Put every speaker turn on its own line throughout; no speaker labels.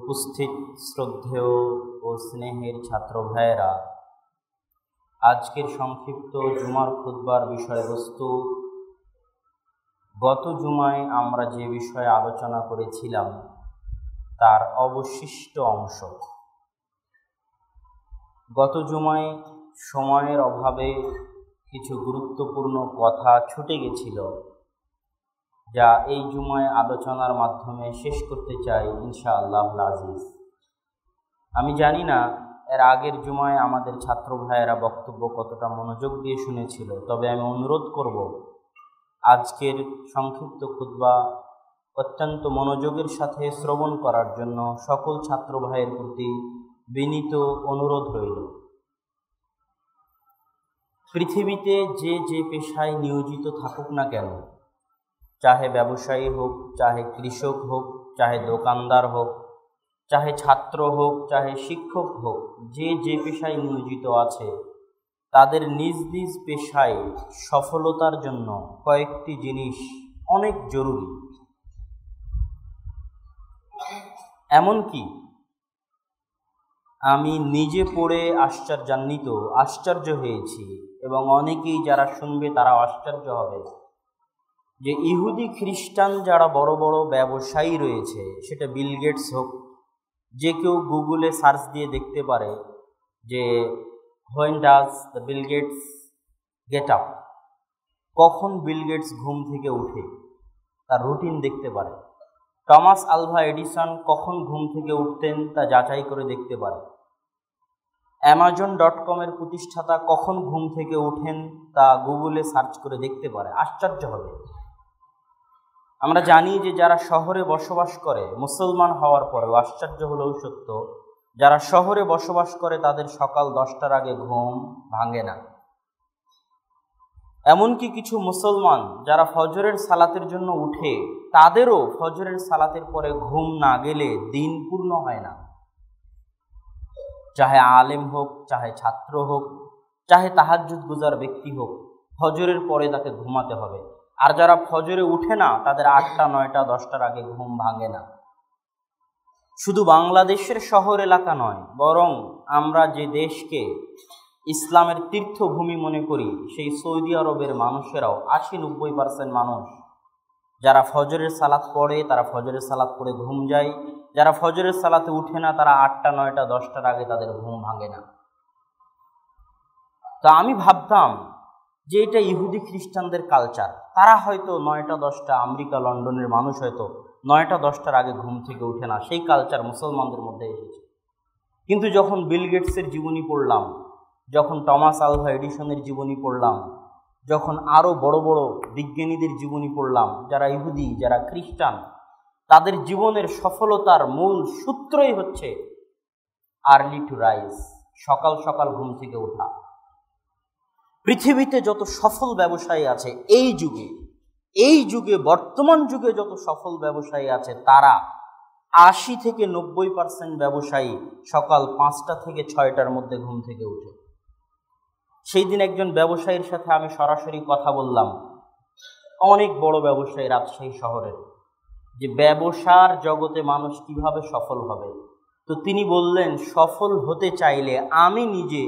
উপস্থিত শ্রদ্ধেয় ও স্নেহের ছাত্র ভাইয়েরা আজকের সংক্ষিপ্ত জুমার খুদ্বার বিষয়বস্তু গত জুমায় আমরা যে বিষয়ে আলোচনা করেছিলাম তার অবশিষ্ট অংশ গত জুমায় সময়ের অভাবে কিছু গুরুত্বপূর্ণ কথা ছুটে গেছিল যা এই জুমায় আলোচনার মাধ্যমে শেষ করতে চাই ইনশা আল্লাহ আজিজ আমি জানি না এর আগের জুমায় আমাদের ছাত্র ভাইয়েরা বক্তব্য কতটা মনোযোগ দিয়ে শুনেছিল তবে আমি অনুরোধ করব আজকের সংক্ষিপ্ত খুদ্া অত্যন্ত মনোযোগের সাথে শ্রবণ করার জন্য সকল ছাত্র ভাইয়ের প্রতি বিনীত অনুরোধ রইল পৃথিবীতে যে যে পেশায় নিয়োজিত থাকুক না কেন চাহে ব্যবসায়ী হোক চাহে কৃষক হোক চাহে দোকানদার হোক চাহে ছাত্র হোক চাহে শিক্ষক হোক যে যে পেশায় নিয়োজিত আছে তাদের নিজ নিজ পেশায় সফলতার জন্য কয়েকটি জিনিস অনেক জরুরি এমনকি আমি নিজে পড়ে আশ্চর্যান্বিত আশ্চর্য হয়েছি এবং অনেকেই যারা শুনবে তারা আশ্চর্য হবে যে ইহুদি খ্রিস্টান যারা বড় বড় ব্যবসায়ী রয়েছে সেটা বিল গেটস হোক যে কেউ গুগলে সার্চ দিয়ে দেখতে পারে যে when does the Bill Gates get up কখন বিল গেটস ঘুম থেকে উঠে তার রুটিন দেখতে পারে টমাস আলভা এডিসন কখন ঘুম থেকে উঠতেন তা যাচাই করে দেখতে পারে অ্যামাজন ডট কমের প্রতিষ্ঠাতা কখন ঘুম থেকে উঠেন তা গুগলে সার্চ করে দেখতে পারে আশ্চর্য হবে আমরা জানি যে যারা শহরে বসবাস করে মুসলমান হওয়ার পরেও আশ্চর্য হলেও সত্য যারা শহরে বসবাস করে তাদের সকাল দশটার আগে ঘুম ভাঙে না এমনকি কিছু মুসলমান যারা ফজরের সালাতের জন্য উঠে তাদেরও ফজরের সালাতের পরে ঘুম না গেলে দিন পূর্ণ হয় না চাহে আলেম হোক চাহে ছাত্র হোক চাহে তাহাজুদ গুজার ব্যক্তি হোক ফজরের পরে তাকে ঘুমাতে হবে আর যারা ফজরে উঠে না তাদের আটটা নয়টা দশটার আগে ঘুম ভাঙে না শুধু বাংলাদেশের শহর এলাকা নয় বরং আমরা যে দেশকে ইসলামের তীর্থভূমি মনে করি সেই সৌদি আরবের মানুষেরাও আশি নব্বই পার্সেন্ট মানুষ যারা ফজরের সালাত পড়ে তারা ফজরের সালাত পড়ে ঘুম যায় যারা ফজরের সালাতে উঠে না তারা আটটা নয়টা দশটার আগে তাদের ঘুম ভাঙে না তা আমি ভাবতাম যে এটা ইহুদি খ্রিস্টানদের কালচার তারা হয়তো নয়টা দশটা আমেরিকা লন্ডনের মানুষ হয়তো নয়টা দশটার আগে ঘুম থেকে ওঠে না সেই কালচার মুসলমানদের মধ্যে এসেছে কিন্তু যখন বিল গেটসের জীবনী পড়লাম যখন টমাস আলভা এডিশনের জীবনী পড়লাম যখন আরও বড় বড় বিজ্ঞানীদের জীবনী পড়লাম যারা ইহুদি যারা খ্রিস্টান তাদের জীবনের সফলতার মূল সূত্রই হচ্ছে আর্লি টু রাইজ সকাল সকাল ঘুম থেকে ওঠা পৃথিবীতে যত সফল ব্যবসায়ী আছে এই যুগে এই যুগে বর্তমান যুগে যত সফল ব্যবসায়ী আছে তারা আশি থেকে নব্বই পার্সেন্ট ব্যবসায়ী সকাল পাঁচটা থেকে ছয়টার মধ্যে ঘুম থেকে উঠে সেই দিন একজন ব্যবসায়ীর সাথে আমি সরাসরি কথা বললাম অনেক বড় ব্যবসায়ী রাজশাহী শহরের যে ব্যবসার জগতে মানুষ কিভাবে সফল হবে তো তিনি বললেন সফল হতে চাইলে আমি নিজে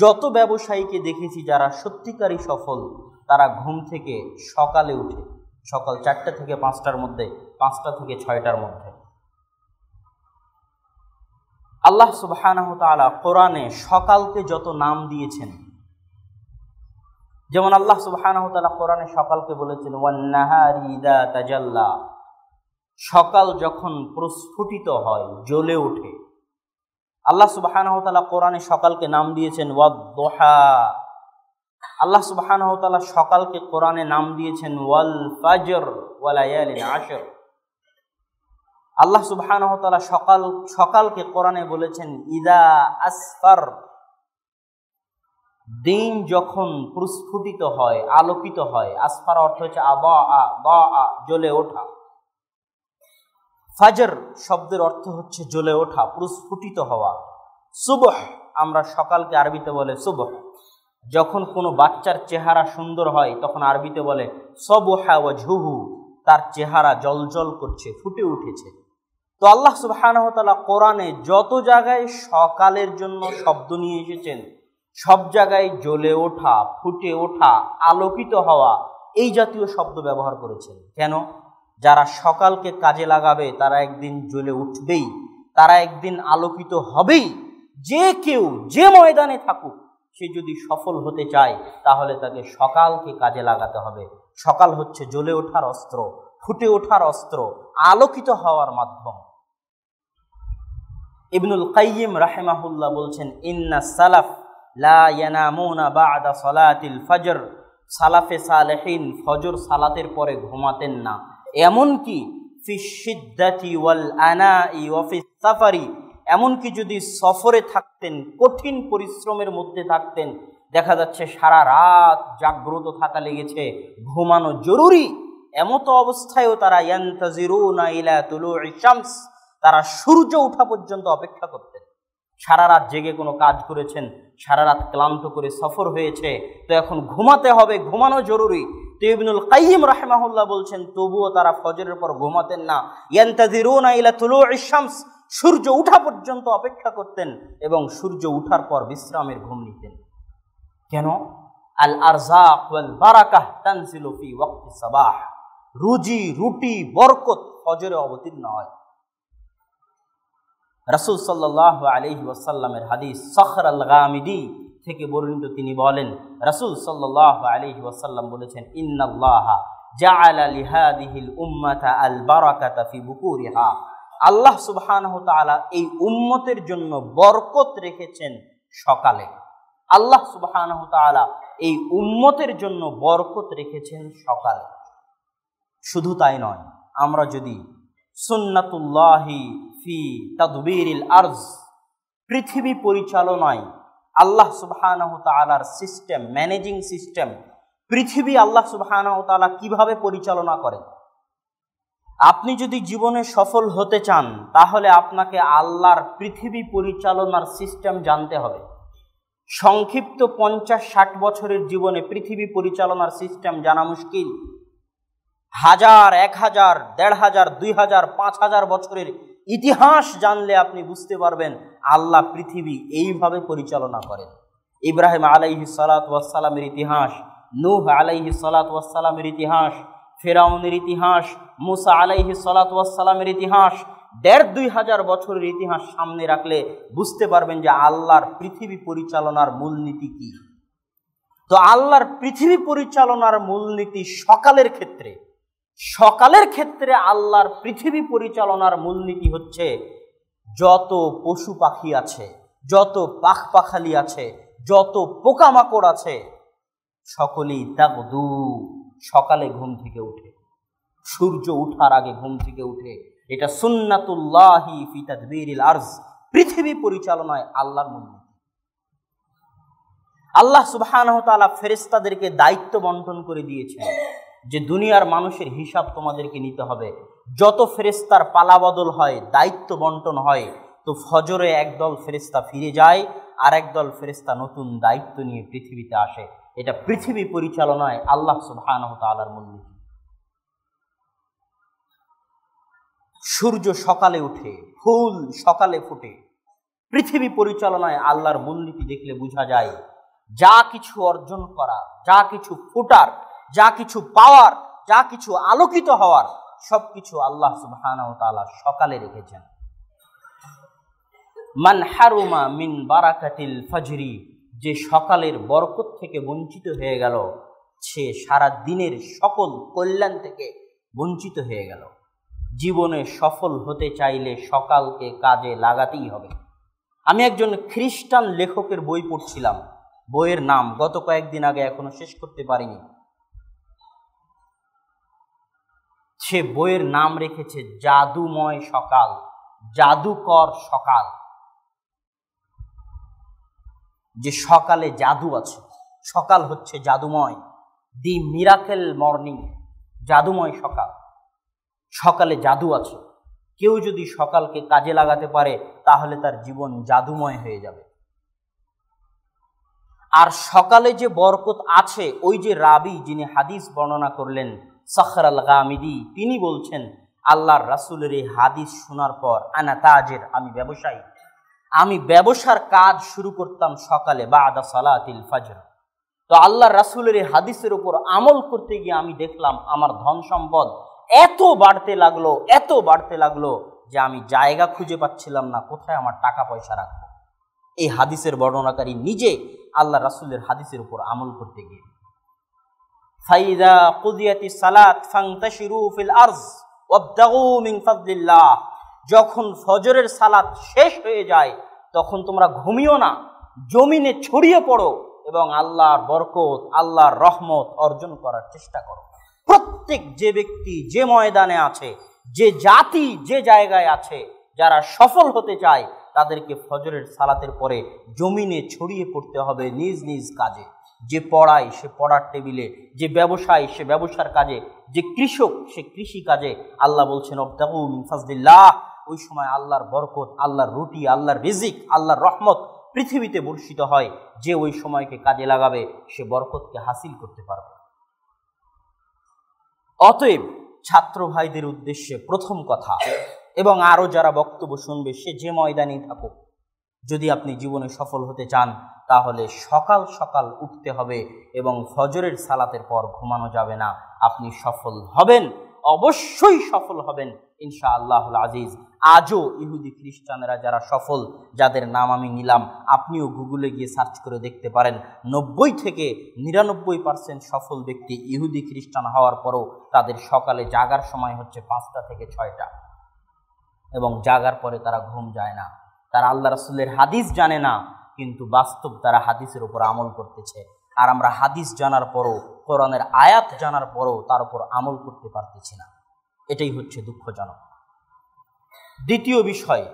যত ব্যবসায়ীকে দেখেছি যারা সত্যিকারই সফল তারা ঘুম থেকে সকালে উঠে সকাল চারটা থেকে পাঁচটার মধ্যে পাঁচটা থেকে ছয়টার মধ্যে আল্লাহ সুবাহ কোরআনে সকালকে যত নাম দিয়েছেন যেমন আল্লাহ সুবাহ কোরআনে সকালকে বলেছেন ওয়ান্নাহারিদা সকাল যখন প্রস্ফুটিত হয় জ্বলে ওঠে আল্লাহ সুবাহানহতালা কোরআনে সকালকে নাম দিয়েছেন ওয়াদোহা আল্লাহ সুবাহানহতালা সকালকে কোরআনে নাম দিয়েছেন ওয়াল ফাজর ওয়ালায়ালিন আশর আল্লাহ সুবাহানহতালা সকাল সকালকে কোরআনে বলেছেন ইদা আসফার দিন যখন প্রস্ফুটিত হয় আলোকিত হয় আসফার অর্থ হচ্ছে আবা আ বা আ জ্বলে ওঠা ফাজর শব্দের অর্থ হচ্ছে জ্বলে ওঠা প্রস্ফুটিত হওয়া সুবহ আমরা সকালকে আরবিতে বলে সুবহ যখন কোনো বাচ্চার চেহারা সুন্দর হয় তখন আরবিতে বলে সবহা ও ঝুহু তার চেহারা জলজল করছে ফুটে উঠেছে তো আল্লাহ সুবাহানহতালা কোরআনে যত জায়গায় সকালের জন্য শব্দ নিয়ে এসেছেন সব জায়গায় জ্বলে ওঠা ফুটে ওঠা আলোকিত হওয়া এই জাতীয় শব্দ ব্যবহার করেছেন কেন যারা সকালকে কাজে লাগাবে তারা একদিন জ্বলে উঠবেই তারা একদিন আলোকিত হবেই যে কেউ যে ময়দানে থাকুক সে যদি সফল হতে চায় তাহলে তাকে সকালকে কাজে লাগাতে হবে সকাল হচ্ছে জ্বলে ওঠার অস্ত্র ফুটে ওঠার অস্ত্র আলোকিত হওয়ার মাধ্যম ইবনুল কাইম রাহেমাহুল্লাহ বলছেন ইন্না সালাফ সালাফে সালেহীন ফজর সালাতের পরে ঘুমাতেন না এমনকি সাফারি এমনকি যদি সফরে থাকতেন কঠিন পরিশ্রমের মধ্যে থাকতেন দেখা যাচ্ছে সারা রাত জাগ্রত থাকা লেগেছে ঘুমানো জরুরি এমতো অবস্থায়ও তারা ইলা তারা সূর্য ওঠা পর্যন্ত অপেক্ষা করতেন সারা রাত জেগে কোনো কাজ করেছেন সারা রাত ক্লান্ত করে সফর হয়েছে তো এখন ঘুমাতে হবে ঘুমানো জরুরি তো ইবনুল কাইম রাহেমাহুল্লাহ বলছেন তবুও তারা ফজরের পর ঘুমাতেন না ইয়ান্তাজিরুনা ইলা সূর্য উঠা পর্যন্ত অপেক্ষা করতেন এবং সূর্য উঠার পর বিশ্রামের ঘুম নিতেন কেন আল আরজাক ওয়াল বারাকাহ তানজিলু ফি সাবাহ রুজি রুটি বরকত ফজরে অবতীর্ণ হয় রাসুল সাল্লাহ আলহি ওয়াসাল্লামের হাদিস সখর আল গামিদি থেকে বর্ণিত তিনি বলেন রাসুল সাল্লাহ আলহি ওসাল্লাম বলেছেন ইন্নাল্লাহা জাআলা লিহাদিহিল উম্মাতা আল বারাকাতা ফি বুকুরিহা আল্লাহ সুবহানাহু তাআলা এই উম্মতের জন্য বরকত রেখেছেন সকালে আল্লাহ সুবহানাহু তাআলা এই উম্মতের জন্য বরকত রেখেছেন সকালে শুধু তাই নয় আমরা যদি সুন্নাতুল্লাহি ফি তাদবিরিল আর্জ পৃথিবী পরিচালনায় আল্লাহ সুবহানাহু তাআলার সিস্টেম ম্যানেজিং সিস্টেম পৃথিবী আল্লাহ সুবহানাহু তাআলা কিভাবে পরিচালনা করে আপনি যদি জীবনে সফল হতে চান তাহলে আপনাকে আল্লাহর পৃথিবী পরিচালনার সিস্টেম জানতে হবে সংক্ষিপ্ত পঞ্চাশ ষাট বছরের জীবনে পৃথিবী পরিচালনার সিস্টেম জানা মুশকিল হাজার এক হাজার দেড় হাজার দুই হাজার পাঁচ হাজার বছরের ইতিহাস জানলে আপনি বুঝতে পারবেন আল্লাহ পৃথিবী এইভাবে পরিচালনা করেন ইব্রাহিম আলাইহি সালাতামের ইতিহাস নুহ আলাইহি সালাতামের ইতিহাস ফেরাউনের ইতিহাস মুসা আলাইহি সালাতামের ইতিহাস দেড় দুই হাজার বছরের ইতিহাস সামনে রাখলে বুঝতে পারবেন যে আল্লাহর পৃথিবী পরিচালনার মূলনীতি কী তো আল্লাহর পৃথিবী পরিচালনার মূলনীতি সকালের ক্ষেত্রে সকালের ক্ষেত্রে আল্লাহর পৃথিবী পরিচালনার মূলনীতি হচ্ছে যত পশু পাখি আছে যত পাখ পাখালি আছে যত পোকামাকড় আছে সকলেই দু সকালে ঘুম থেকে উঠে সূর্য উঠার আগে ঘুম থেকে উঠে এটা সুন্নাতুল্লাহি ফিতাদবিরিল আর্জ পৃথিবী পরিচালনায় আল্লাহর মূলনীতি আল্লাহ সুবাহ ফেরেস্তাদেরকে দায়িত্ব বন্টন করে দিয়েছে যে দুনিয়ার মানুষের হিসাব তোমাদেরকে নিতে হবে যত ফেরেস্তার পালাবদল হয় দায়িত্ব বন্টন হয় তো ফজরে একদল ফেরিস্তা ফিরে যায় আর একদল ফেরিস্তা নতুন দায়িত্ব নিয়ে পৃথিবীতে আসে এটা পৃথিবী পরিচালনায় আল্লাহ সুবাহ তালার মূলনীতি সূর্য সকালে উঠে ফুল সকালে ফুটে পৃথিবী পরিচালনায় আল্লাহর মূলনীতি দেখলে বোঝা যায় যা কিছু অর্জন করা যা কিছু ফুটার যা কিছু পাওয়ার যা কিছু আলোকিত হওয়ার সব কিছু আল্লাহ সুবহানাহু সকালে রেখেছেন মান হারুমা মিন বারাকাতিল ফজরি যে সকালের বরকত থেকে বঞ্চিত হয়ে গেল সে সারা দিনের সকল কল্যাণ থেকে বঞ্চিত হয়ে গেল জীবনে সফল হতে চাইলে সকালকে কাজে লাগাতেই হবে আমি একজন খ্রিস্টান লেখকের বই পড়ছিলাম বইয়ের নাম গত কয়েকদিন আগে এখনো শেষ করতে পারিনি সে বইয়ের নাম রেখেছে জাদুময় সকাল জাদুকর সকাল যে সকালে জাদু আছে সকাল হচ্ছে জাদুময় দি মিরাকেল মর্নিং জাদুময় সকাল সকালে জাদু আছে কেউ যদি সকালকে কাজে লাগাতে পারে তাহলে তার জীবন জাদুময় হয়ে যাবে আর সকালে যে বরকত আছে ওই যে রাবি যিনি হাদিস বর্ণনা করলেন সখর আল গামিদি তিনি বলছেন আল্লাহর রাসুলের এই হাদিস শোনার পর আনা তাজের আমি ব্যবসায়ী আমি ব্যবসার কাজ শুরু করতাম সকালে বা আদা সালাতিল ফাজর তো আল্লাহ রাসুলের এই হাদিসের উপর আমল করতে গিয়ে আমি দেখলাম আমার ধন সম্পদ এত বাড়তে লাগলো এত বাড়তে লাগলো যে আমি জায়গা খুঁজে পাচ্ছিলাম না কোথায় আমার টাকা পয়সা রাখবো এই হাদিসের বর্ণনাকারী নিজে আল্লাহ রাসুলের হাদিসের উপর আমল করতে গিয়ে ফাইদা সালাত আর্জ যখন ফজরের সালাত শেষ হয়ে যায় তখন তোমরা ঘুমিও না জমিনে ছড়িয়ে পড়ো এবং আল্লাহর বরকত আল্লাহর রহমত অর্জন করার চেষ্টা করো প্রত্যেক যে ব্যক্তি যে ময়দানে আছে যে জাতি যে জায়গায় আছে যারা সফল হতে চায় তাদেরকে ফজরের সালাতের পরে জমিনে ছড়িয়ে পড়তে হবে নিজ নিজ কাজে যে পড়ায় সে পড়ার টেবিলে যে ব্যবসায় সে ব্যবসার কাজে যে কৃষক সে কৃষি কাজে আল্লাহ বলছেন অবদাহুমিন ফাজলিল্লাহ ওই সময় আল্লাহর বরকত আল্লাহর রুটি আল্লাহর রিজিক আল্লাহর রহমত পৃথিবীতে বর্ষিত হয় যে ওই সময়কে কাজে লাগাবে সে বরকতকে হাসিল করতে পারবে অতএব ছাত্র ভাইদের উদ্দেশ্যে প্রথম কথা এবং আরও যারা বক্তব্য শুনবে সে যে ময়দানেই থাকুক যদি আপনি জীবনে সফল হতে চান তাহলে সকাল সকাল উঠতে হবে এবং ফজরের সালাতের পর ঘুমানো যাবে না আপনি সফল হবেন অবশ্যই সফল হবেন ইনশা আল্লাহ আজিজ আজও ইহুদি খ্রিস্টানরা যারা সফল যাদের নাম আমি নিলাম আপনিও গুগলে গিয়ে সার্চ করে দেখতে পারেন নব্বই থেকে নিরানব্বই পার্সেন্ট সফল ব্যক্তি ইহুদি খ্রিস্টান হওয়ার পরও তাদের সকালে জাগার সময় হচ্ছে পাঁচটা থেকে ছয়টা এবং জাগার পরে তারা ঘুম যায় না তারা আল্লাহ রসুলের হাদিস জানে না কিন্তু বাস্তব তারা হাদিসের উপর আমল করতেছে আর আমরা হাদিস জানার পরও কোরআনের আয়াত জানার পরও তার উপর আমল করতে পারতেছি না এটাই হচ্ছে দুঃখজনক দ্বিতীয় বিষয়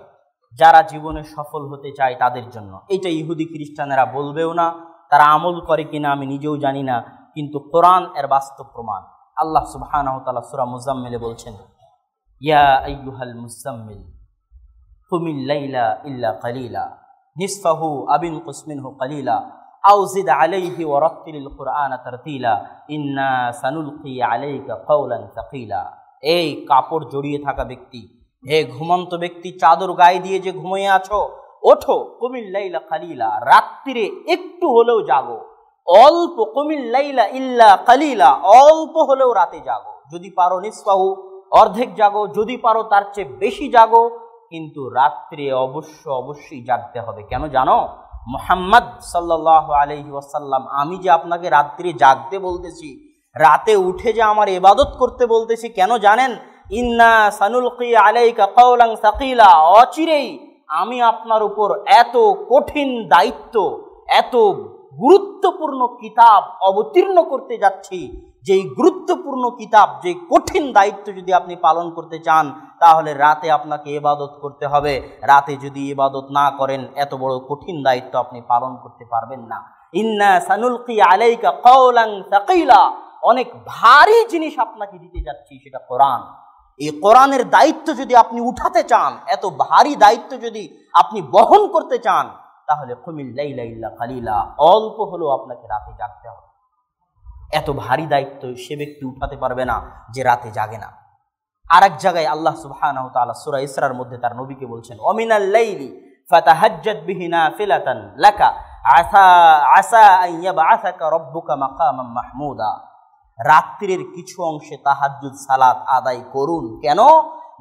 যারা জীবনে সফল হতে চায় তাদের জন্য এটা ইহুদি খ্রিস্টানেরা বলবেও না তারা আমল করে কিনা আমি নিজেও জানি না কিন্তু কোরআন এর বাস্তব প্রমাণ আল্লাহ সুবাহ সুরা মুজাম্মিলে বলছেন ইয়া আইয়ুহাল মুজাম্মিল কুমিল্লাইলা ইল্লা কালিলা নিসফাহু আবিন কুসমিনহু কালিলা আউজিদ আলাইহি ওয়ারাত্তিলিল কুরআন তারতিলা ইন্না সানুলকি আলাইকা কাওলান সাকিলা এই কাপড় জড়িয়ে থাকা ব্যক্তি হে ঘুমন্ত ব্যক্তি চাদর গায়ে দিয়ে যে ঘুমিয়ে আছো ওঠো কুমিল্লাইলা কালিলা রাত্রিরে একটু হলেও জাগো অল্প কুমিল্লাইলা ইল্লা কালিলা অল্প হলেও রাতে জাগো যদি পারো নিসফাহু অর্ধেক জাগো যদি পারো তার চেয়ে বেশি জাগো কিন্তু রাত্রে অবশ্য অবশ্যই জাগতে হবে কেন জানো মোহাম্মদ সাল্লাহ আলহি ওয়াসাল্লাম আমি যে আপনাকে রাত্রে জাগতে বলতেছি রাতে উঠে যে আমার এবাদত করতে বলতেছি কেন জানেন ইন্না সানুলকি আলাইকা কৌলাং সাকিলা অচিরেই আমি আপনার উপর এত কঠিন দায়িত্ব এত গুরুত্বপূর্ণ কিতাব অবতীর্ণ করতে যাচ্ছি যেই গুরুত্বপূর্ণ কিতাব যে কঠিন দায়িত্ব যদি আপনি পালন করতে চান তাহলে রাতে আপনাকে এবাদত করতে হবে রাতে যদি এবাদত না করেন এত বড় কঠিন দায়িত্ব আপনি পালন করতে পারবেন না ইন্না সানুলকি আলাইকা কওলাং তাকিলা অনেক ভারী জিনিস আপনাকে দিতে যাচ্ছি সেটা কোরআন এই কোরআনের দায়িত্ব যদি আপনি উঠাতে চান এত ভারী দায়িত্ব যদি আপনি বহন করতে চান তাহলে কুমিল্লা খালিলা অল্প হলেও আপনাকে রাতে জাগতে হবে এত ভারী দায়িত্ব সে ব্যক্তি উঠাতে পারবে না যে রাতে জাগে না আর এক জায়গায় আল্লাহ সুবহান তালা সুরা ইসরার মধ্যে তার নবীকে বলছেন অমিনাল্লাইলি ফাতাহাজ্জাত বিহিনা ফিলাতান লাকা আসা আসা রব্বুকা মাকামাম মাহমুদা রাত্রির কিছু অংশে তাহাজ্জুদ সালাত আদায় করুন কেন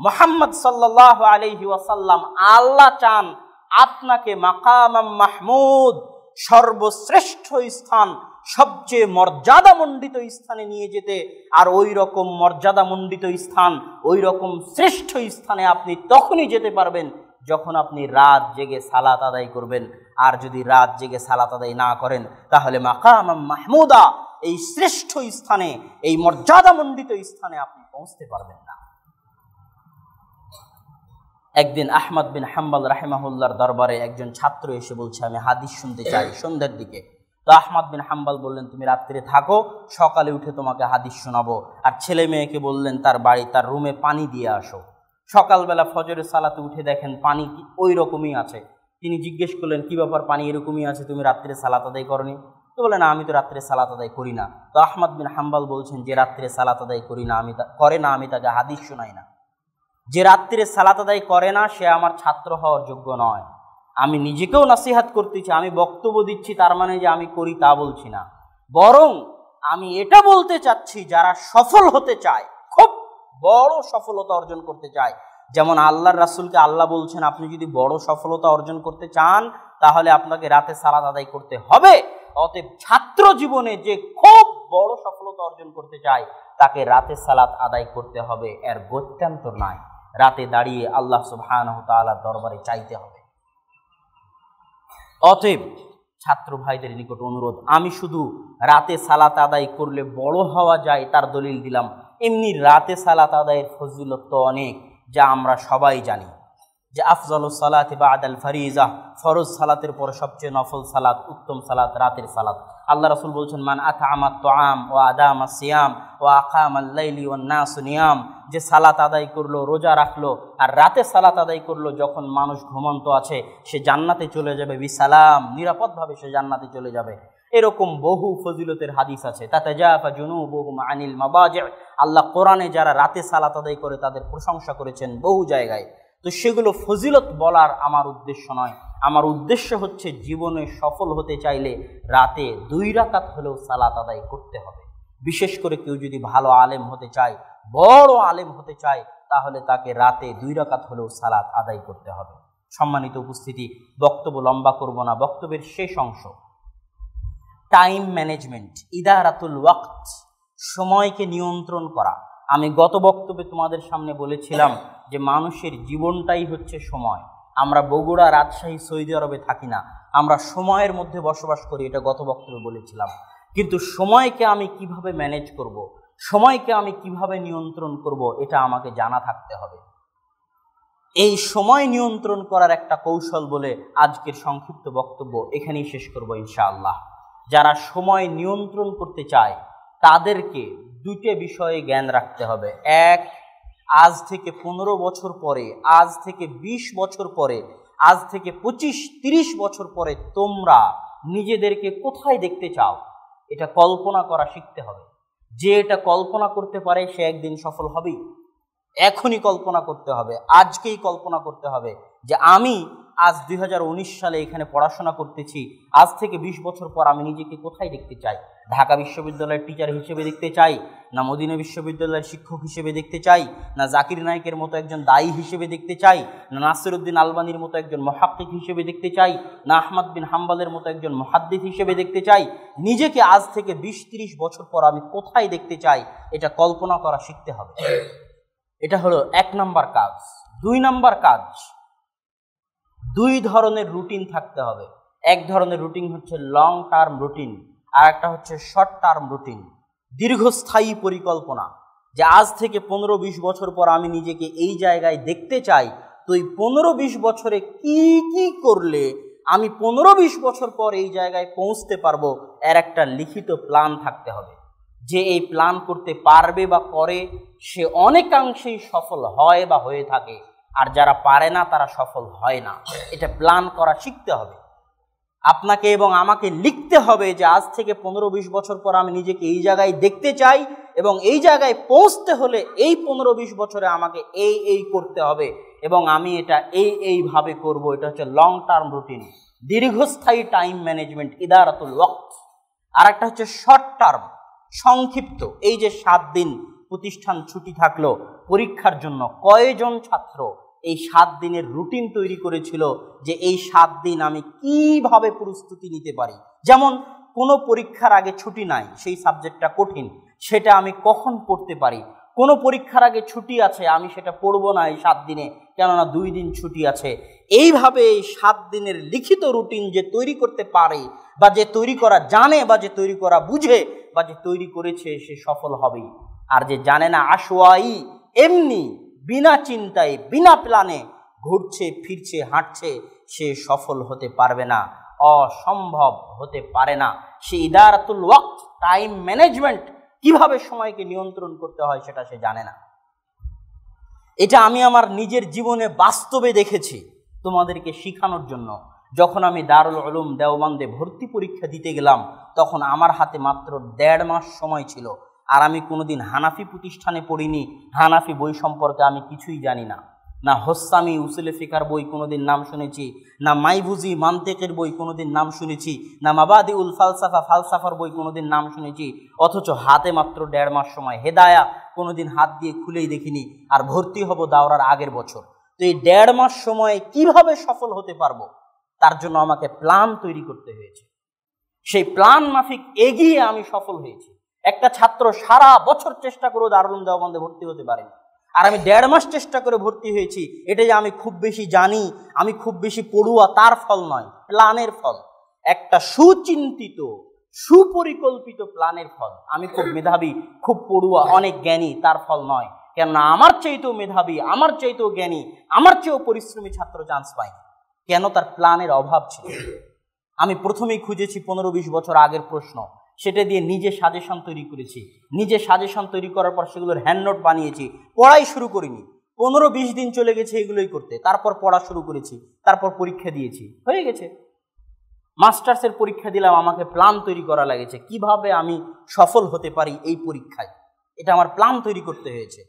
মোহাম্মদ সাল্লাহ আলহি ওয়াসাল্লাম আল্লাহ চান আপনাকে মাকামাম মাহমুদ সর্বশ্রেষ্ঠ স্থান সবচেয়ে মর্যাদা মণ্ডিত স্থানে নিয়ে যেতে আর ওই রকম মর্যাদা মণ্ডিত স্থান ওই রকম শ্রেষ্ঠ স্থানে আপনি তখনই যেতে পারবেন যখন আপনি রাত জেগে সালাত আদায় করবেন আর যদি রাত জেগে সালাত আদায় না করেন তাহলে মাকাম মাহমুদা এই শ্রেষ্ঠ স্থানে এই মর্যাদা মণ্ডিত স্থানে আপনি পৌঁছতে পারবেন না একদিন আহমদ বিন হাম্বাল রাহেমাহুল্লার দরবারে একজন ছাত্র এসে বলছে আমি হাদিস শুনতে চাই সন্ধ্যার দিকে তো আহমদ বিন হাম্বাল বললেন তুমি রাত্রে থাকো সকালে উঠে তোমাকে হাদিস শোনাবো আর ছেলে মেয়েকে বললেন তার বাড়ি তার রুমে পানি দিয়ে আসো সকালবেলা ফজরের সালাতে উঠে দেখেন পানি ওই রকমই আছে তিনি জিজ্ঞেস করলেন কী ব্যাপার পানি এরকমই আছে তুমি রাত্রে সালাত আদায় করনি তো বলে না আমি তো রাত্রে সালাত আদায় করি না তো আহমদ বিন হাম্বাল বলছেন যে রাত্রে সালাত আদায় করি না আমি করে না আমি তাকে হাদিস শোনাই না যে রাত্রে সালাত আদায় করে না সে আমার ছাত্র হওয়ার যোগ্য নয় আমি নিজেকেও নাসিহাত করতেছি আমি বক্তব্য দিচ্ছি তার মানে যে আমি করি তা বলছি না বরং আমি এটা বলতে চাচ্ছি যারা সফল হতে চায় খুব বড় সফলতা অর্জন করতে চায় যেমন আল্লাহর রাসুলকে আল্লাহ বলছেন আপনি যদি বড় সফলতা অর্জন করতে চান তাহলে আপনাকে রাতে সালাদ আদায় করতে হবে অতএব ছাত্র জীবনে যে খুব বড় সফলতা অর্জন করতে চায় তাকে রাতে সালাত আদায় করতে হবে এর গত্যান্ত নাই রাতে দাঁড়িয়ে আল্লাহ সুবহান দরবারে চাইতে হবে অতএব ছাত্র ভাইদের নিকট অনুরোধ আমি শুধু রাতে সালাত আদায় করলে বড় হওয়া যায় তার দলিল দিলাম এমনি রাতে সালাত আদায়ের ফজিলত তো অনেক যা আমরা সবাই জানি যে আফজল সালাত বা আদাল ফারিজা ফরজ সালাতের পর সবচেয়ে নফল সালাত উত্তম সালাত রাতের সালাত আল্লাহ রসুল বলছেন মান আথা আমার আম ও আদাম সিয়াম ও আকাম আল্লাইলি ও না সুনিয়াম যে সালাত আদায় করলো রোজা রাখলো আর রাতে সালাত আদায় করলো যখন মানুষ ঘুমন্ত আছে সে জান্নাতে চলে যাবে বিসালাম নিরাপদভাবে সে জান্নাতে চলে যাবে এরকম বহু ফজিলতের হাদিস আছে তাতে যা জুনু বহু আনিল মাবাজ আল্লাহ কোরআনে যারা রাতে সালাত আদায় করে তাদের প্রশংসা করেছেন বহু জায়গায় তো সেগুলো ফজিলত বলার আমার উদ্দেশ্য নয় আমার উদ্দেশ্য হচ্ছে জীবনে সফল হতে চাইলে রাতে দুই রাকাত হলেও সালাত আদায় করতে হবে বিশেষ করে কেউ যদি ভালো আলেম হতে চায় বড় আলেম হতে চায় তাহলে তাকে রাতে দুই রাকাত হলেও সালাত আদায় করতে হবে সম্মানিত উপস্থিতি বক্তব্য লম্বা করব না বক্তব্যের শেষ অংশ টাইম ম্যানেজমেন্ট ইদারাতুল ওয়াক্ত সময়কে নিয়ন্ত্রণ করা আমি গত বক্তব্যে তোমাদের সামনে বলেছিলাম যে মানুষের জীবনটাই হচ্ছে সময় আমরা বগুড়া রাজশাহী সৌদি আরবে থাকি না আমরা সময়ের মধ্যে বসবাস করি এটা গত বক্তব্যে বলেছিলাম কিন্তু সময়কে আমি কিভাবে ম্যানেজ করব। সময়কে আমি কিভাবে নিয়ন্ত্রণ করব এটা আমাকে জানা থাকতে হবে এই সময় নিয়ন্ত্রণ করার একটা কৌশল বলে আজকের সংক্ষিপ্ত বক্তব্য এখানেই শেষ করব ইনশাআল্লাহ যারা সময় নিয়ন্ত্রণ করতে চায় তাদেরকে দুইটা বিষয়ে জ্ঞান রাখতে হবে এক আজ থেকে পনেরো বছর পরে আজ থেকে ২০ বছর পরে আজ থেকে ২৫ ৩০ বছর পরে তোমরা নিজেদেরকে কোথায় দেখতে চাও এটা কল্পনা করা শিখতে হবে যে এটা কল্পনা করতে পারে সে একদিন সফল হবেই এখনই কল্পনা করতে হবে আজকেই কল্পনা করতে হবে যে আমি আজ দুই সালে এখানে পড়াশোনা করতেছি আজ থেকে ২০ বছর পর আমি নিজেকে কোথায় দেখতে চাই ঢাকা বিশ্ববিদ্যালয়ের টিচার হিসেবে দেখতে চাই না মদিনা বিশ্ববিদ্যালয়ের শিক্ষক হিসেবে দেখতে চাই না জাকির নায়কের মতো একজন দায়ী হিসেবে দেখতে চাই না উদ্দিন আলবানির মতো একজন মহাক্কিক হিসেবে দেখতে চাই না আহমদ বিন হাম্বালের মতো একজন মহাদ্দিক হিসেবে দেখতে চাই নিজেকে আজ থেকে বিশ তিরিশ বছর পর আমি কোথায় দেখতে চাই এটা কল্পনা করা শিখতে হবে এটা হলো এক নাম্বার কাজ দুই নাম্বার কাজ দুই ধরনের রুটিন থাকতে হবে এক ধরনের রুটিন হচ্ছে লং টার্ম রুটিন আর একটা হচ্ছে শর্ট টার্ম রুটিন দীর্ঘস্থায়ী পরিকল্পনা যে আজ থেকে পনেরো বিশ বছর পর আমি নিজেকে এই জায়গায় দেখতে চাই তো এই পনেরো বিশ বছরে কি কি করলে আমি পনেরো বিশ বছর পর এই জায়গায় পৌঁছতে পারবো এর একটা লিখিত প্ল্যান থাকতে হবে যে এই প্ল্যান করতে পারবে বা করে সে অনেকাংশেই সফল হয় বা হয়ে থাকে আর যারা পারে না তারা সফল হয় না এটা প্ল্যান করা শিখতে হবে আপনাকে এবং আমাকে লিখতে হবে যে আজ থেকে পনেরো বিশ বছর পর আমি নিজেকে এই জায়গায় দেখতে চাই এবং এই জায়গায় পৌঁছতে হলে এই পনেরো বিশ বছরে আমাকে এই এই করতে হবে এবং আমি এটা এই এইভাবে করব এটা হচ্ছে লং টার্ম রুটিন দীর্ঘস্থায়ী টাইম ম্যানেজমেন্ট ইদারাতুল ওয়াক্ত আর একটা হচ্ছে শর্ট টার্ম সংক্ষিপ্ত এই যে সাত দিন প্রতিষ্ঠান ছুটি থাকলো পরীক্ষার জন্য কয়জন ছাত্র এই সাত দিনের রুটিন তৈরি করেছিল যে এই সাত দিন আমি কিভাবে প্রস্তুতি নিতে পারি যেমন কোনো পরীক্ষার আগে ছুটি নাই সেই সাবজেক্টটা কঠিন সেটা আমি কখন পড়তে পারি কোনো পরীক্ষার আগে ছুটি আছে আমি সেটা পড়বো না এই সাত দিনে কেননা দুই দিন ছুটি আছে এইভাবে এই সাত দিনের লিখিত রুটিন যে তৈরি করতে পারে বা যে তৈরি করা জানে বা যে তৈরি করা বুঝে বা যে তৈরি করেছে সে সফল হবেই আর যে জানে না আশোয়াই এমনি বিনা চিন্তায় বিনা প্ল্যানে ঘুরছে ফিরছে হাঁটছে সে সফল হতে পারবে না অসম্ভব হতে পারে না সে ইদারাতুল ওয়াক্ত টাইম ম্যানেজমেন্ট কিভাবে সময়কে নিয়ন্ত্রণ করতে হয় সেটা সে জানে না এটা আমি আমার নিজের জীবনে বাস্তবে দেখেছি তোমাদেরকে শেখানোর জন্য যখন আমি দারুল আলম দেওবান্দে ভর্তি পরীক্ষা দিতে গেলাম তখন আমার হাতে মাত্র দেড় মাস সময় ছিল আর আমি কোনোদিন হানাফি প্রতিষ্ঠানে পড়িনি হানাফি বই সম্পর্কে আমি কিছুই জানি না না হোসামি উসুলে ফিকার বই কোনোদিন নাম শুনেছি না মাইভুজি মান্তেকের বই কোনোদিন নাম শুনেছি না মাবাদি উল ফালসাফা ফালসাফার বই কোনোদিন নাম শুনেছি অথচ হাতে মাত্র দেড় মাস সময় হেদায়া কোনোদিন হাত দিয়ে খুলেই দেখিনি আর ভর্তি হব দাওরার আগের বছর তো এই দেড় মাস সময়ে কিভাবে সফল হতে পারবো তার জন্য আমাকে প্ল্যান তৈরি করতে হয়েছে সেই প্ল্যান মাফিক এগিয়ে আমি সফল হয়েছি একটা ছাত্র সারা বছর চেষ্টা করেও দারুল দেওয়াবন্দে ভর্তি হতে পারে আর আমি দেড় মাস চেষ্টা করে ভর্তি হয়েছি এটা যে আমি খুব বেশি জানি আমি খুব বেশি পড়ুয়া তার ফল নয় প্ল্যানের ফল একটা সুচিন্তিত সুপরিকল্পিত প্ল্যানের ফল আমি খুব মেধাবী খুব পড়ুয়া অনেক জ্ঞানী তার ফল নয় কেননা আমার চাইতেও মেধাবী আমার চাইতেও জ্ঞানী আমার চেয়েও পরিশ্রমী ছাত্র চান্স পায়নি কেন তার প্ল্যানের অভাব ছিল আমি প্রথমেই খুঁজেছি পনেরো বিশ বছর আগের প্রশ্ন সেটা দিয়ে নিজে সাজেশন তৈরি করেছি নিজে সাজেশন তৈরি করার পর সেগুলোর হ্যান্ডনোট বানিয়েছি পড়াই শুরু করিনি পনেরো বিশ দিন চলে গেছে এগুলোই করতে তারপর পড়া শুরু করেছি তারপর পরীক্ষা দিয়েছি হয়ে গেছে মাস্টার্সের পরীক্ষা দিলাম আমাকে প্ল্যান তৈরি করা লাগেছে কিভাবে আমি সফল হতে পারি এই পরীক্ষায় এটা আমার প্ল্যান তৈরি করতে হয়েছে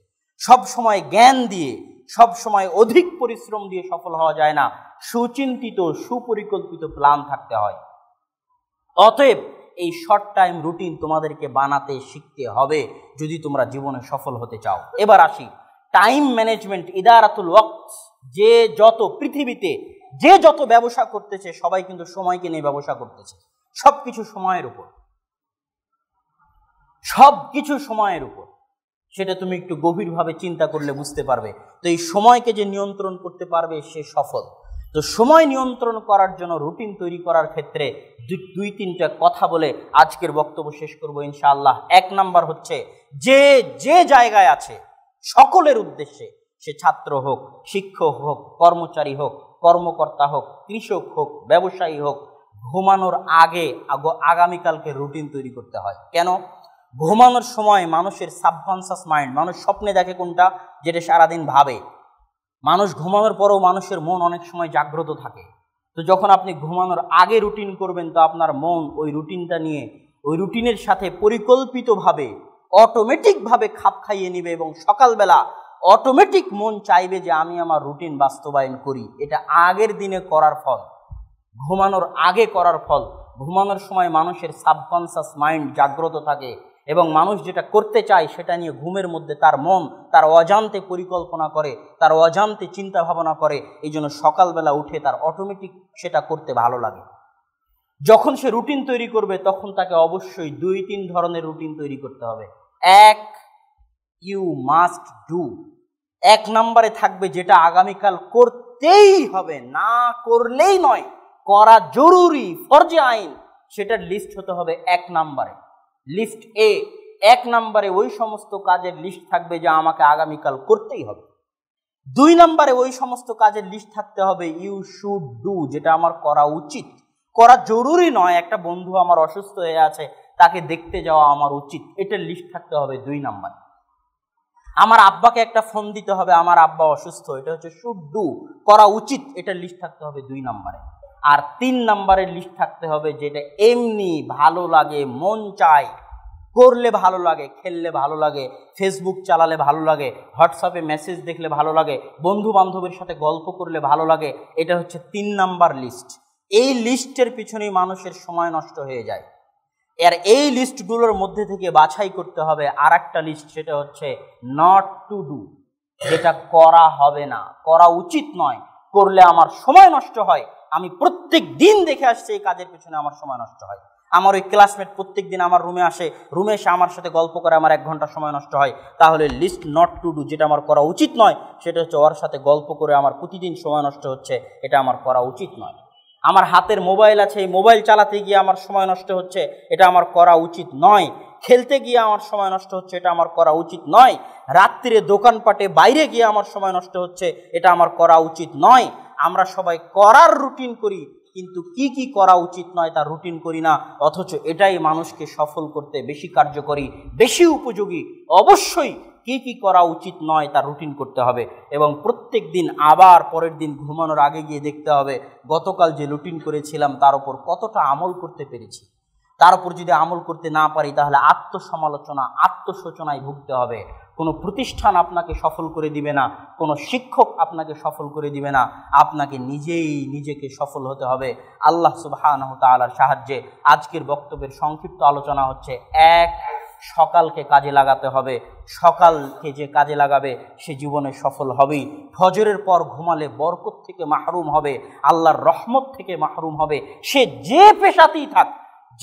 সব সময় জ্ঞান দিয়ে সব সময় অধিক পরিশ্রম দিয়ে সফল হওয়া যায় না সুচিন্তিত সুপরিকল্পিত প্ল্যান থাকতে হয় অতএব এই শর্ট টাইম রুটিন তোমাদেরকে বানাতে শিখতে হবে যদি তোমরা জীবনে সফল হতে চাও এবার আসি টাইম ম্যানেজমেন্ট ইদারাতুল ওয়াক্ত যে যত পৃথিবীতে যে যত ব্যবসা করতেছে সবাই কিন্তু সময়কে নিয়ে ব্যবসা করতেছে সব কিছু সময়ের উপর সব কিছু সময়ের উপর সেটা তুমি একটু গভীরভাবে চিন্তা করলে বুঝতে পারবে তো এই সময়কে যে নিয়ন্ত্রণ করতে পারবে সে সফল তো সময় নিয়ন্ত্রণ করার জন্য রুটিন তৈরি করার ক্ষেত্রে দুই তিনটা কথা বলে আজকের বক্তব্য শেষ করবো ইনশাআল্লাহ এক নাম্বার হচ্ছে যে যে জায়গায় আছে সকলের উদ্দেশ্যে সে ছাত্র হোক শিক্ষক হোক কর্মচারী হোক কর্মকর্তা হোক কৃষক হোক ব্যবসায়ী হোক ঘুমানোর আগে আগামীকালকে রুটিন তৈরি করতে হয় কেন ঘুমানোর সময় মানুষের সাবকনসাস মাইন্ড মানুষ স্বপ্নে দেখে কোনটা যেটা সারাদিন ভাবে মানুষ ঘুমানোর পরেও মানুষের মন অনেক সময় জাগ্রত থাকে তো যখন আপনি ঘুমানোর আগে রুটিন করবেন তো আপনার মন ওই রুটিনটা নিয়ে ওই রুটিনের সাথে পরিকল্পিতভাবে অটোমেটিকভাবে খাপ খাইয়ে নিবে এবং সকালবেলা অটোমেটিক মন চাইবে যে আমি আমার রুটিন বাস্তবায়ন করি এটা আগের দিনে করার ফল ঘুমানোর আগে করার ফল ঘুমানোর সময় মানুষের সাবকনসাস মাইন্ড জাগ্রত থাকে এবং মানুষ যেটা করতে চায় সেটা নিয়ে ঘুমের মধ্যে তার মন তার অজান্তে পরিকল্পনা করে তার অজান্তে চিন্তা ভাবনা করে এই জন্য সকালবেলা উঠে তার অটোমেটিক সেটা করতে ভালো লাগে যখন সে রুটিন তৈরি করবে তখন তাকে অবশ্যই দুই তিন ধরনের রুটিন তৈরি করতে হবে এক ইউ মাস্ট ডু এক নম্বরে থাকবে যেটা আগামীকাল করতেই হবে না করলেই নয় করা জরুরি ফরজে আইন সেটার লিস্ট হতে হবে এক নম্বরে লিস্ট এ এক নম্বরে ওই সমস্ত কাজের লিস্ট থাকবে যা আমাকে আগামীকাল করতেই হবে দুই নম্বরে ওই সমস্ত কাজের লিস্ট থাকতে হবে ইউ শুড ডু যেটা আমার করা উচিত করা জরুরি নয় একটা বন্ধু আমার অসুস্থ হয়ে আছে তাকে দেখতে যাওয়া আমার উচিত এটার লিস্ট থাকতে হবে দুই নাম্বারে আমার আব্বাকে একটা ফোন দিতে হবে আমার আব্বা অসুস্থ এটা হচ্ছে শুড ডু করা উচিত এটার লিস্ট থাকতে হবে দুই নাম্বারে আর তিন নম্বরের লিস্ট থাকতে হবে যেটা এমনি ভালো লাগে মন চায় করলে ভালো লাগে খেললে ভালো লাগে ফেসবুক চালালে ভালো লাগে হোয়াটসঅ্যাপে মেসেজ দেখলে ভালো লাগে বন্ধু বান্ধবের সাথে গল্প করলে ভালো লাগে এটা হচ্ছে তিন নাম্বার লিস্ট এই লিস্টের পিছনেই মানুষের সময় নষ্ট হয়ে যায় আর এই লিস্টগুলোর মধ্যে থেকে বাছাই করতে হবে আর একটা লিস্ট সেটা হচ্ছে নট টু ডু যেটা করা হবে না করা উচিত নয় করলে আমার সময় নষ্ট হয় আমি প্রত্যেক দিন দেখে আসছি এই কাজের পিছনে আমার সময় নষ্ট হয় আমার ওই ক্লাসমেট প্রত্যেক দিন আমার রুমে আসে রুমে এসে আমার সাথে গল্প করে আমার এক ঘন্টা সময় নষ্ট হয় তাহলে লিস্ট নট টু ডু যেটা আমার করা উচিত নয় সেটা হচ্ছে ওর সাথে গল্প করে আমার প্রতিদিন সময় নষ্ট হচ্ছে এটা আমার করা উচিত নয় আমার হাতের মোবাইল আছে এই মোবাইল চালাতে গিয়ে আমার সময় নষ্ট হচ্ছে এটা আমার করা উচিত নয় খেলতে গিয়ে আমার সময় নষ্ট হচ্ছে এটা আমার করা উচিত নয় রাত্রিরে দোকানপাটে বাইরে গিয়ে আমার সময় নষ্ট হচ্ছে এটা আমার করা উচিত নয় আমরা সবাই করার রুটিন করি কিন্তু কি কি করা উচিত নয় তা রুটিন করি না অথচ এটাই মানুষকে সফল করতে বেশি কার্যকরী বেশি উপযোগী অবশ্যই কি কি করা উচিত নয় তা রুটিন করতে হবে এবং প্রত্যেক দিন আবার পরের দিন ঘুমানোর আগে গিয়ে দেখতে হবে গতকাল যে রুটিন করেছিলাম তার উপর কতটা আমল করতে পেরেছি তার উপর যদি আমল করতে না পারি তাহলে আত্মসমালোচনা আত্মশোচনায় ভুগতে হবে কোনো প্রতিষ্ঠান আপনাকে সফল করে দিবে না কোনো শিক্ষক আপনাকে সফল করে দিবে না আপনাকে নিজেই নিজেকে সফল হতে হবে আল্লাহ সুবাহ তালার সাহায্যে আজকের বক্তব্যের সংক্ষিপ্ত আলোচনা হচ্ছে এক সকালকে কাজে লাগাতে হবে সকালকে যে কাজে লাগাবে সে জীবনে সফল হবেই ফজরের পর ঘুমালে বরকত থেকে মাহরুম হবে আল্লাহর রহমত থেকে মাহরুম হবে সে যে পেশাতেই থাক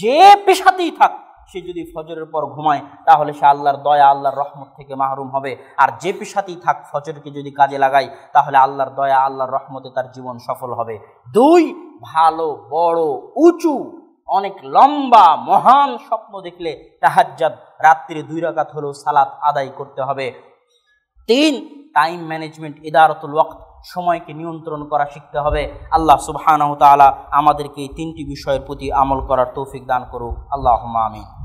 যে পেশাতেই থাক সে যদি ফজরের পর ঘুমায় তাহলে সে আল্লাহর দয়া আল্লাহর রহমত থেকে মাহরুম হবে আর যে পেশাতেই থাক ফজরকে যদি কাজে লাগায় তাহলে আল্লাহর দয়া আল্লাহর রহমতে তার জীবন সফল হবে দুই ভালো বড় উঁচু অনেক লম্বা মহান স্বপ্ন দেখলে তাহাজ্জাদ রাত্রি দুই রাকাত হলেও সালাত আদায় করতে হবে তিন টাইম ম্যানেজমেন্ট ইদারতুল ওয়াক্ত সময়কে নিয়ন্ত্রণ করা শিখতে হবে আল্লাহ সুবাহানহ তালা আমাদেরকে এই তিনটি বিষয়ের প্রতি আমল করার তৌফিক দান করুক আল্লাহ আমিন